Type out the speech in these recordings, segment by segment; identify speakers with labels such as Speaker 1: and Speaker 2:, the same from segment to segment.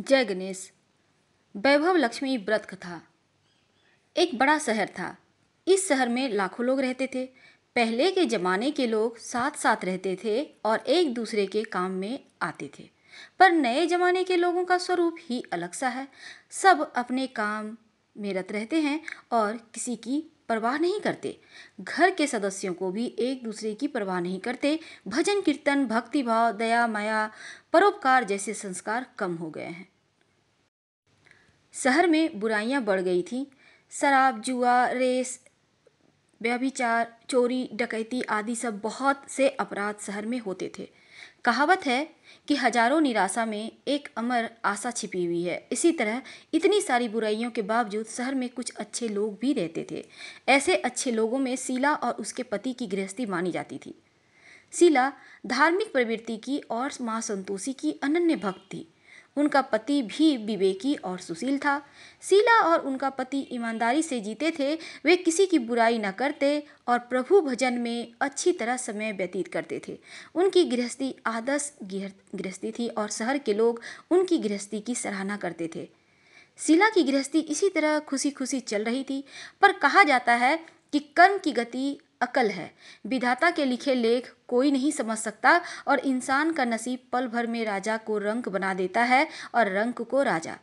Speaker 1: जय गणेश वैभव लक्ष्मी व्रत कथा एक बड़ा शहर था इस शहर में लाखों लोग रहते थे पहले के ज़माने के लोग साथ साथ रहते थे और एक दूसरे के काम में आते थे पर नए ज़माने के लोगों का स्वरूप ही अलग सा है सब अपने काम में रत रहते हैं और किसी की परवाह नहीं करते घर के सदस्यों को भी एक दूसरे की परवाह नहीं करते भजन कीर्तन भक्ति भाव दया माया परोपकार जैसे संस्कार कम हो गए हैं शहर में बुराइयां बढ़ गई थी शराब जुआ रेस व्यभिचार चोरी डकैती आदि सब बहुत से अपराध शहर में होते थे कहावत है कि हजारों निराशा में एक अमर आशा छिपी हुई है इसी तरह इतनी सारी बुराइयों के बावजूद शहर में कुछ अच्छे लोग भी रहते थे ऐसे अच्छे लोगों में शीला और उसके पति की गृहस्थी मानी जाती थी शीला धार्मिक प्रवृत्ति की और संतोषी की अनन्य भक्त थी उनका पति भी विवेकी और सुशील था शीला और उनका पति ईमानदारी से जीते थे वे किसी की बुराई न करते और प्रभु भजन में अच्छी तरह समय व्यतीत करते थे उनकी गृहस्थी आदर्श गृहस्थी थी और शहर के लोग उनकी गृहस्थी की सराहना करते थे शीला की गृहस्थी इसी तरह खुशी खुशी चल रही थी पर कहा जाता है कि कर्म की गति अकल है विधाता के लिखे लेख कोई नहीं समझ सकता और इंसान का नसीब पल भर में राजा को रंक बना देता है और रंक को राजा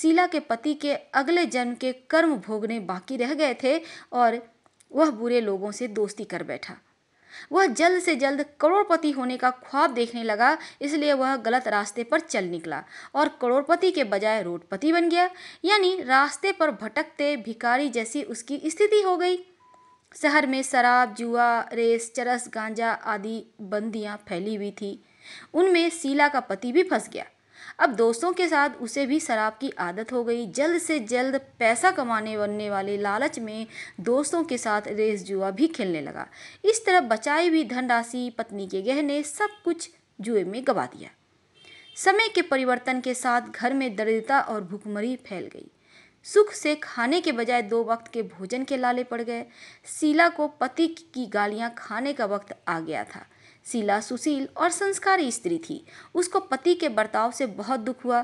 Speaker 1: शीला के पति के अगले जन्म के कर्म भोगने बाकी रह गए थे और वह बुरे लोगों से दोस्ती कर बैठा वह जल्द से जल्द करोड़पति होने का ख्वाब देखने लगा इसलिए वह गलत रास्ते पर चल निकला और करोड़पति के बजाय रोडपति बन गया यानी रास्ते पर भटकते भिकारी जैसी उसकी स्थिति हो गई शहर में शराब जुआ रेस चरस गांजा आदि बंदियाँ फैली हुई थी उनमें शीला का पति भी फंस गया अब दोस्तों के साथ उसे भी शराब की आदत हो गई जल्द से जल्द पैसा कमाने बनने वाले लालच में दोस्तों के साथ रेस जुआ भी खेलने लगा इस तरह बचाई हुई धनराशि पत्नी के गहने सब कुछ जुए में गवा दिया समय के परिवर्तन के साथ घर में दरिद्रता और भुखमरी फैल गई सुख से खाने के बजाय दो वक्त के भोजन के लाले पड़ गए शीला को पति की गालियां खाने का वक्त आ गया था शीला सुशील और संस्कारी स्त्री थी उसको पति के बर्ताव से बहुत दुख हुआ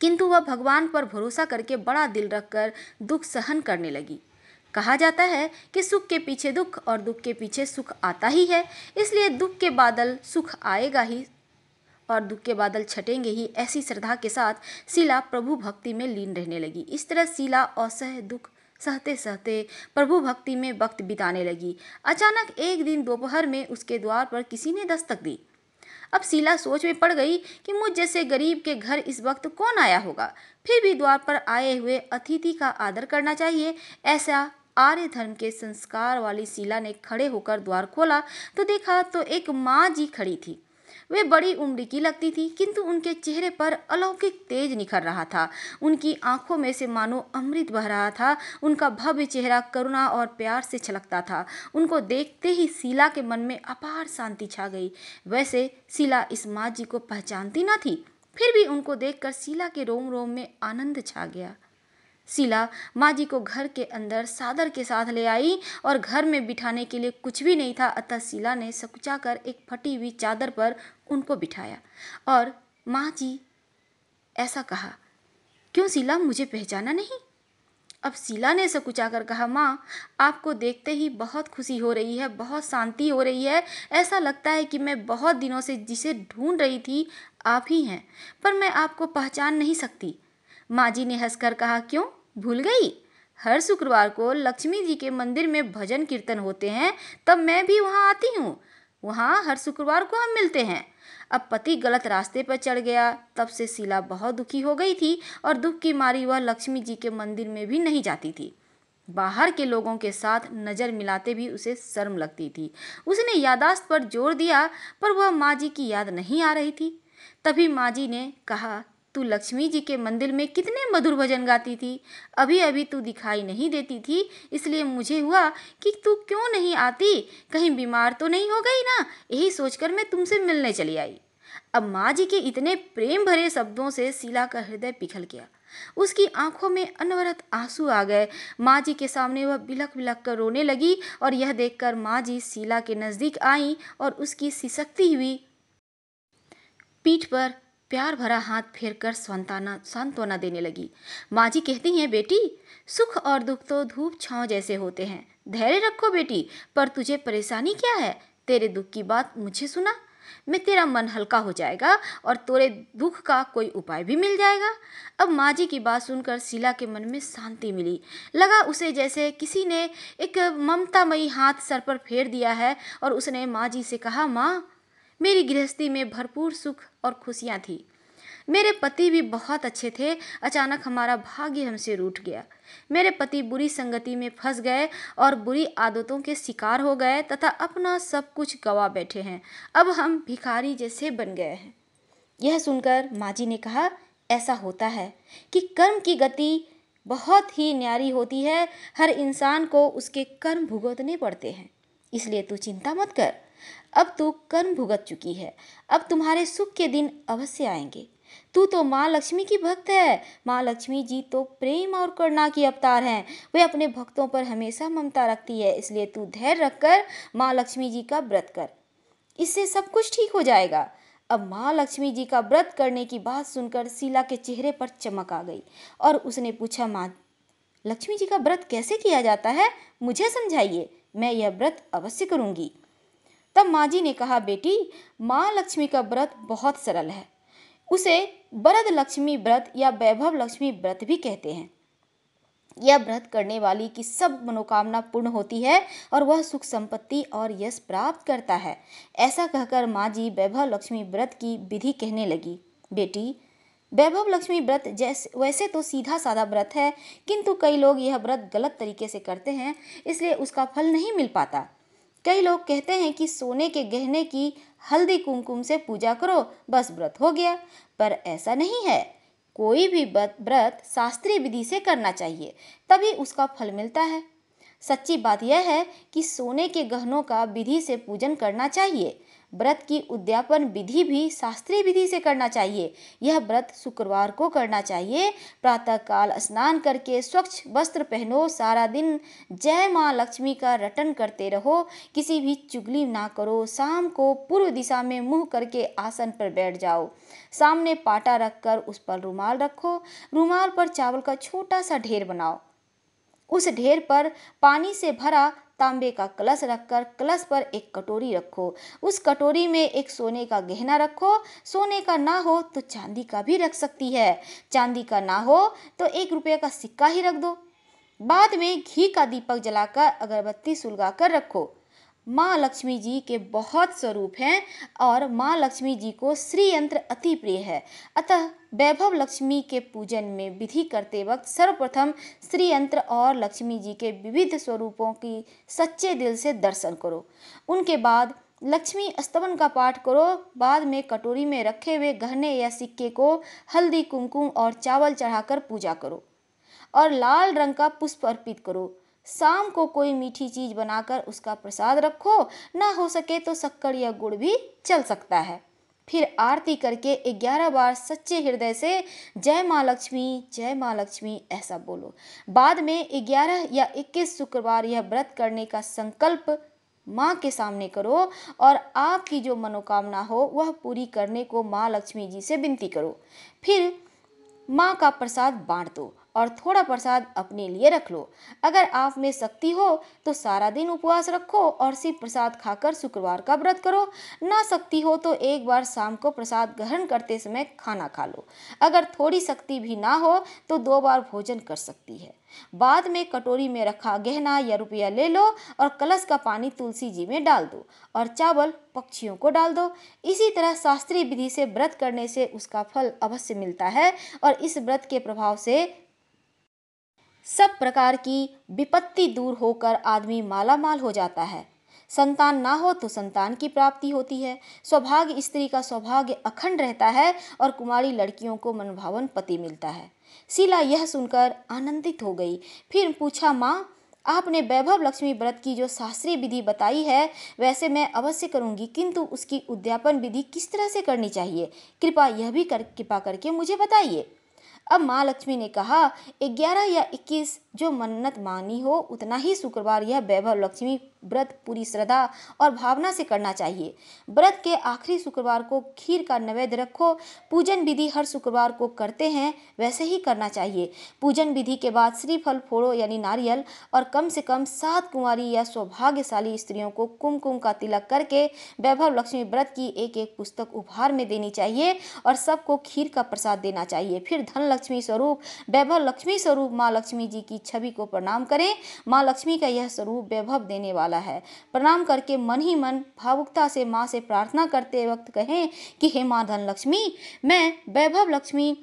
Speaker 1: किंतु वह भगवान पर भरोसा करके बड़ा दिल रखकर दुख सहन करने लगी कहा जाता है कि सुख के पीछे दुख और दुख के पीछे सुख आता ही है इसलिए दुख के बादल सुख आएगा ही और दुख के बादल छटेंगे ही ऐसी श्रद्धा के साथ शिला प्रभु भक्ति में लीन रहने लगी इस तरह शिला असह दुख सहते सहते प्रभु भक्ति में वक्त बिताने लगी अचानक एक दिन दोपहर में उसके द्वार पर किसी ने दस्तक दी अब शीला सोच में पड़ गई कि मुझ जैसे गरीब के घर इस वक्त कौन आया होगा फिर भी द्वार पर आए हुए अतिथि का आदर करना चाहिए ऐसा आर्य धर्म के संस्कार वाली शीला ने खड़े होकर द्वार खोला तो देखा तो एक माँ जी खड़ी थी वे बड़ी उम्र की लगती थी किंतु उनके चेहरे पर अलौकिक तेज निखर रहा था उनकी आंखों में से मानो अमृत बह रहा था उनका भव्य चेहरा करुणा और प्यार से छलकता था उनको देखते ही शीला के मन में अपार शांति छा गई वैसे शीला इस माँ जी को पहचानती न थी फिर भी उनको देखकर शीला के रोम रोम में आनंद छा गया शीला माँ जी को घर के अंदर सादर के साथ ले आई और घर में बिठाने के लिए कुछ भी नहीं था अतः शीला ने सकुचा कर एक फटी हुई चादर पर उनको बिठाया और माँ जी ऐसा कहा क्यों शीला मुझे पहचाना नहीं अब शीला ने सकुचा कर कहा माँ आपको देखते ही बहुत खुशी हो रही है बहुत शांति हो रही है ऐसा लगता है कि मैं बहुत दिनों से जिसे ढूंढ रही थी आप ही हैं पर मैं आपको पहचान नहीं सकती माँ जी ने हंसकर कहा क्यों भूल गई हर शुक्रवार को लक्ष्मी जी के मंदिर में भजन कीर्तन होते हैं तब मैं भी वहाँ आती हूँ वहाँ हर शुक्रवार को हम मिलते हैं अब पति गलत रास्ते पर चढ़ गया तब से शीला बहुत दुखी हो गई थी और दुख की मारी वह लक्ष्मी जी के मंदिर में भी नहीं जाती थी बाहर के लोगों के साथ नज़र मिलाते भी उसे शर्म लगती थी उसने यादाश्त पर जोर दिया पर वह माँ जी की याद नहीं आ रही थी तभी माँ जी ने कहा तू लक्ष्मी जी के मंदिर में कितने मधुर भजन गाती थी अभी अभी तू दिखाई नहीं देती थी इसलिए मुझे हुआ कि तू क्यों नहीं आती कहीं बीमार तो नहीं हो गई ना यही सोचकर मैं तुमसे मिलने चली आई अब माँ जी के इतने प्रेम भरे शब्दों से शीला का हृदय पिघल गया उसकी आंखों में अनवरत आंसू आ गए माँ जी के सामने वह बिलख बिलक कर रोने लगी और यह देखकर माँ जी शीला के नज़दीक आईं और उसकी सिसकती हुई पीठ पर प्यार भरा हाथ फेर कर सांत्वना सांत्वना देने लगी माँ जी कहती हैं बेटी सुख और दुख तो धूप छाँव जैसे होते हैं धैर्य रखो बेटी पर तुझे परेशानी क्या है तेरे दुख की बात मुझे सुना मैं तेरा मन हल्का हो जाएगा और तेरे दुख का कोई उपाय भी मिल जाएगा अब माँ जी की बात सुनकर शीला के मन में शांति मिली लगा उसे जैसे किसी ने एक ममतामयी हाथ सर पर फेर दिया है और उसने माँ जी से कहा माँ मेरी गृहस्थी में भरपूर सुख और खुशियाँ थी मेरे पति भी बहुत अच्छे थे अचानक हमारा भाग्य हमसे रूठ गया मेरे पति बुरी संगति में फंस गए और बुरी आदतों के शिकार हो गए तथा अपना सब कुछ गवा बैठे हैं अब हम भिखारी जैसे बन गए हैं यह सुनकर माँ जी ने कहा ऐसा होता है कि कर्म की गति बहुत ही न्यारी होती है हर इंसान को उसके कर्म भुगतने पड़ते हैं इसलिए तू चिंता मत कर अब तू तो कर्म भुगत चुकी है अब तुम्हारे सुख के दिन अवश्य आएंगे तू तो माँ लक्ष्मी की भक्त है माँ लक्ष्मी जी तो प्रेम और करुणा की अवतार हैं वे अपने भक्तों पर हमेशा ममता रखती है इसलिए तू धैर्य रखकर माँ लक्ष्मी जी का व्रत कर इससे सब कुछ ठीक हो जाएगा अब माँ लक्ष्मी जी का व्रत करने की बात सुनकर शीला के चेहरे पर चमक आ गई और उसने पूछा माँ लक्ष्मी जी का व्रत कैसे किया जाता है मुझे समझाइए मैं यह व्रत अवश्य करूँगी तब माँ जी ने कहा बेटी माँ लक्ष्मी का व्रत बहुत सरल है उसे बरद लक्ष्मी व्रत या वैभव लक्ष्मी व्रत भी कहते हैं यह व्रत करने वाली की सब मनोकामना पूर्ण होती है और वह सुख संपत्ति और यश प्राप्त करता है ऐसा कहकर माँ जी वैभव लक्ष्मी व्रत की विधि कहने लगी बेटी वैभव लक्ष्मी व्रत जैसे वैसे तो सीधा साधा व्रत है किंतु कई लोग यह व्रत गलत तरीके से करते हैं इसलिए उसका फल नहीं मिल पाता कई लोग कहते हैं कि सोने के गहने की हल्दी कुमकुम से पूजा करो बस व्रत हो गया पर ऐसा नहीं है कोई भी व्रत शास्त्रीय विधि से करना चाहिए तभी उसका फल मिलता है सच्ची बात यह है कि सोने के गहनों का विधि से पूजन करना चाहिए व्रत की उद्यापन विधि भी शास्त्रीय विधि से करना चाहिए यह व्रत शुक्रवार को करना चाहिए प्रातःकाल स्नान करके स्वच्छ वस्त्र पहनो सारा दिन जय माँ लक्ष्मी का रटन करते रहो किसी भी चुगली ना करो शाम को पूर्व दिशा में मुंह करके आसन पर बैठ जाओ सामने पाटा रखकर उस पर रुमाल रखो रुमाल पर चावल का छोटा सा ढेर बनाओ उस ढेर पर पानी से भरा तांबे का कलश रखकर कलश पर एक कटोरी रखो उस कटोरी में एक सोने का गहना रखो सोने का ना हो तो चांदी का भी रख सकती है चांदी का ना हो तो एक रुपये का सिक्का ही रख दो बाद में घी का दीपक जलाकर अगरबत्ती सुलगाकर रखो माँ लक्ष्मी जी के बहुत स्वरूप हैं और माँ लक्ष्मी जी को श्री यंत्र अति प्रिय है अतः वैभव लक्ष्मी के पूजन में विधि करते वक्त सर्वप्रथम श्री यंत्र और लक्ष्मी जी के विविध स्वरूपों की सच्चे दिल से दर्शन करो उनके बाद लक्ष्मी स्तवन का पाठ करो बाद में कटोरी में रखे हुए गहने या सिक्के को हल्दी कुमकुम और चावल चढ़ाकर पूजा करो और लाल रंग का पुष्प अर्पित करो शाम को कोई मीठी चीज़ बनाकर उसका प्रसाद रखो ना हो सके तो शक्कर या गुड़ भी चल सकता है फिर आरती करके ग्यारह बार सच्चे हृदय से जय माँ लक्ष्मी जय माँ लक्ष्मी ऐसा बोलो बाद में ग्यारह या इक्कीस शुक्रवार यह व्रत करने का संकल्प माँ के सामने करो और आपकी जो मनोकामना हो वह पूरी करने को माँ लक्ष्मी जी से विनती करो फिर माँ का प्रसाद बांट दो और थोड़ा प्रसाद अपने लिए रख लो अगर आप में शक्ति हो तो सारा दिन उपवास रखो और सिर्फ प्रसाद खाकर शुक्रवार का व्रत करो ना शक्ति हो तो एक बार शाम को प्रसाद ग्रहण करते समय खाना खा लो अगर थोड़ी शक्ति भी ना हो तो दो बार भोजन कर सकती है बाद में कटोरी में रखा गहना या रुपया ले लो और कलश का पानी तुलसी जी में डाल दो और चावल पक्षियों को डाल दो इसी तरह शास्त्रीय विधि से व्रत करने से उसका फल अवश्य मिलता है और इस व्रत के प्रभाव से सब प्रकार की विपत्ति दूर होकर आदमी माला माल हो जाता है संतान ना हो तो संतान की प्राप्ति होती है सौभाग्य स्त्री का सौभाग्य अखंड रहता है और कुमारी लड़कियों को मनभावन पति मिलता है शिला यह सुनकर आनंदित हो गई फिर पूछा माँ आपने वैभव लक्ष्मी व्रत की जो शास्त्रीय विधि बताई है वैसे मैं अवश्य करूंगी किंतु उसकी उद्यापन विधि किस तरह से करनी चाहिए कृपा यह भी कर कृपा करके मुझे बताइए अब माँ लक्ष्मी ने कहा ग्यारह या इक्कीस जो मन्नत मानी हो उतना ही शुक्रवार यह वैभव लक्ष्मी व्रत पूरी श्रद्धा और भावना से करना चाहिए व्रत के आखिरी शुक्रवार को खीर का नैवेद्य रखो पूजन विधि हर शुक्रवार को करते हैं वैसे ही करना चाहिए पूजन विधि के बाद श्रीफल फोड़ो यानी नारियल और कम से कम सात कुंवारी या सौभाग्यशाली स्त्रियों को कुमकुम का तिलक करके वैभव लक्ष्मी व्रत की एक एक पुस्तक उपहार में देनी चाहिए और सबको खीर का प्रसाद देना चाहिए फिर धन लक्ष्मी स्वरूप वैभव लक्ष्मी स्वरूप माँ लक्ष्मी जी की छवि को प्रणाम करें माँ लक्ष्मी का यह स्वरूप वैभव देने वाला वाला है प्रणाम करके मन ही मन भावुकता से माँ से प्रार्थना करते वक्त कहें कि हे माँ धन लक्ष्मी मैं वैभव लक्ष्मी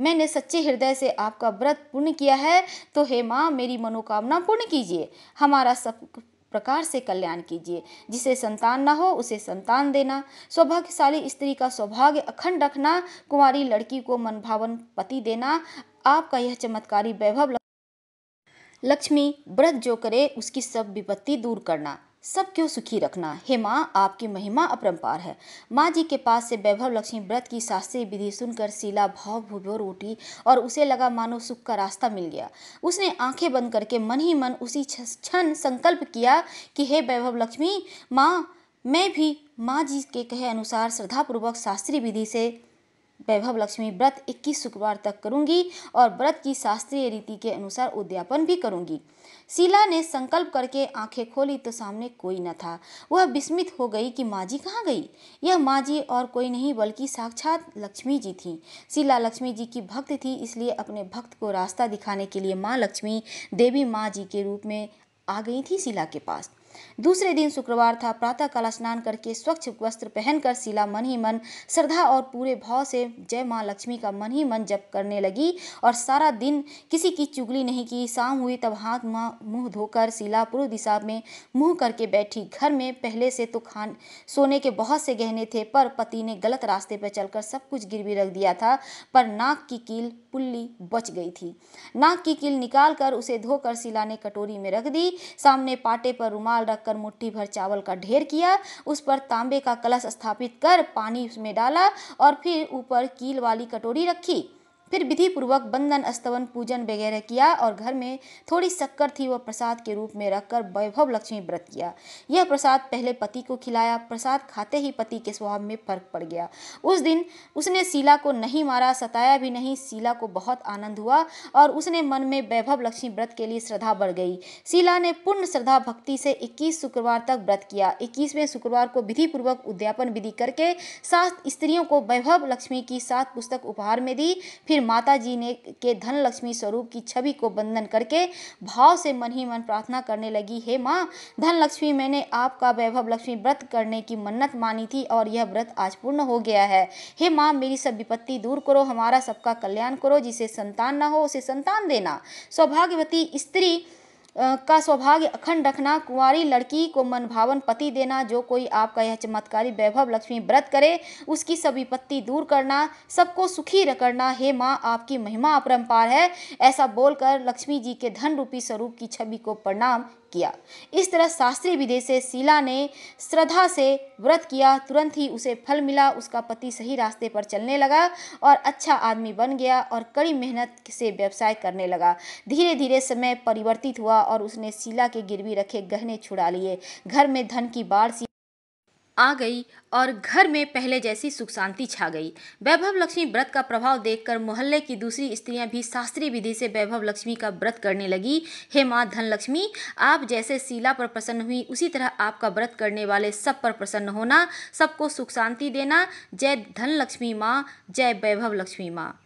Speaker 1: मैंने सच्चे हृदय से आपका व्रत पूर्ण किया है तो हे माँ मेरी मनोकामना पूर्ण कीजिए हमारा सब प्रकार से कल्याण कीजिए जिसे संतान ना हो उसे संतान देना सौभाग्यशाली स्त्री का सौभाग्य अखंड रखना कुमारी लड़की को मनभावन पति देना आपका यह चमत्कारी वैभव लक्ष्मी व्रत जो करे उसकी सब विपत्ति दूर करना सब क्यों सुखी रखना हे माँ आपकी महिमा अपरम्पार है माँ जी के पास से वैभव लक्ष्मी व्रत की शास्त्रीय विधि सुनकर शीला भाव भुभोर उठी और उसे लगा मानो सुख का रास्ता मिल गया उसने आंखें बंद करके मन ही मन उसी क्षण संकल्प किया कि हे वैभव लक्ष्मी माँ मैं भी माँ जी के कहे अनुसार श्रद्धापूर्वक शास्त्रीय विधि से वैभव लक्ष्मी व्रत 21 शुक्रवार तक करूंगी और व्रत की शास्त्रीय रीति के अनुसार उद्यापन भी करूंगी शीला ने संकल्प करके आंखें खोली तो सामने कोई न था वह विस्मित हो गई कि माँ जी कहाँ गई यह माँ जी और कोई नहीं बल्कि साक्षात लक्ष्मी जी थी शीला लक्ष्मी जी की भक्त थी इसलिए अपने भक्त को रास्ता दिखाने के लिए माँ लक्ष्मी देवी माँ जी के रूप में आ गई थी शीला के पास दूसरे दिन शुक्रवार था प्रातः काल स्नान करके स्वच्छ वस्त्र पहनकर शिला मन ही मन श्रद्धा और पूरे भाव से जय माँ लक्ष्मी का मन ही मन जप करने लगी और सारा दिन किसी की चुगली नहीं की शाम हुई तब हाथ मुँह धोकर शिला पूर्व दिशा में मुंह करके बैठी घर में पहले से तो खान सोने के बहुत से गहने थे पर पति ने गलत रास्ते पर चलकर सब कुछ गिरवी रख दिया था पर नाक की कील पुल्ली बच गई थी नाक की कील निकाल कर उसे धोकर ने कटोरी में रख दी सामने पाटे पर रुमाल रखकर मुट्ठी भर चावल का ढेर किया उस पर तांबे का कलश स्थापित कर पानी उसमें डाला और फिर ऊपर कील वाली कटोरी रखी फिर विधि पूर्वक बंधन स्तवन पूजन वगैरह किया और घर में थोड़ी शक्कर थी वह प्रसाद के रूप में रखकर वैभव लक्ष्मी व्रत किया यह प्रसाद पहले पति को खिलाया प्रसाद खाते ही पति के स्वभाव में फर्क पड़ गया उस दिन उसने शीला को नहीं मारा सताया भी नहीं शीला को बहुत आनंद हुआ और उसने मन में वैभव लक्ष्मी व्रत के लिए श्रद्धा बढ़ गई शीला ने पूर्ण श्रद्धा भक्ति से इक्कीस शुक्रवार तक व्रत किया इक्कीसवें शुक्रवार को विधि पूर्वक उद्यापन विधि करके सात स्त्रियों को वैभव लक्ष्मी की सात पुस्तक उपहार में दी फिर माता जी ने के धन लक्ष्मी स्वरूप की छवि को बंधन करके भाव से मन ही मन प्रार्थना करने लगी हे माँ धन लक्ष्मी मैंने आपका वैभव लक्ष्मी व्रत करने की मन्नत मानी थी और यह व्रत आज पूर्ण हो गया है हे माँ मेरी सब विपत्ति दूर करो हमारा सबका कल्याण करो जिसे संतान न हो उसे संतान देना सौभाग्यवती स्त्री का सौभाग्य अखंड रखना कुंवारी लड़की को मनभावन पति देना जो कोई आपका यह चमत्कारी वैभव लक्ष्मी व्रत करे उसकी सब विपत्ति दूर करना सबको सुखी रखना हे माँ आपकी महिमा अपरम्पार है ऐसा बोलकर लक्ष्मी जी के धन रूपी स्वरूप की छवि को प्रणाम किया इस तरह शास्त्री विधि से शीला ने श्रद्धा से व्रत किया तुरंत ही उसे फल मिला उसका पति सही रास्ते पर चलने लगा और अच्छा आदमी बन गया और कड़ी मेहनत से व्यवसाय करने लगा धीरे धीरे समय परिवर्तित हुआ और उसने शीला के गिरवी रखे गहने छुड़ा लिए घर में धन की बाढ़ सी आ गई और घर में पहले जैसी सुख शांति छा गई वैभव लक्ष्मी व्रत का प्रभाव देखकर मोहल्ले की दूसरी स्त्रियां भी शास्त्रीय विधि से वैभव लक्ष्मी का व्रत करने लगी हे माँ धन लक्ष्मी आप जैसे शीला पर प्रसन्न हुई उसी तरह आपका व्रत करने वाले सब पर प्रसन्न होना सबको सुख शांति देना जय धन लक्ष्मी माँ जय वैभव लक्ष्मी माँ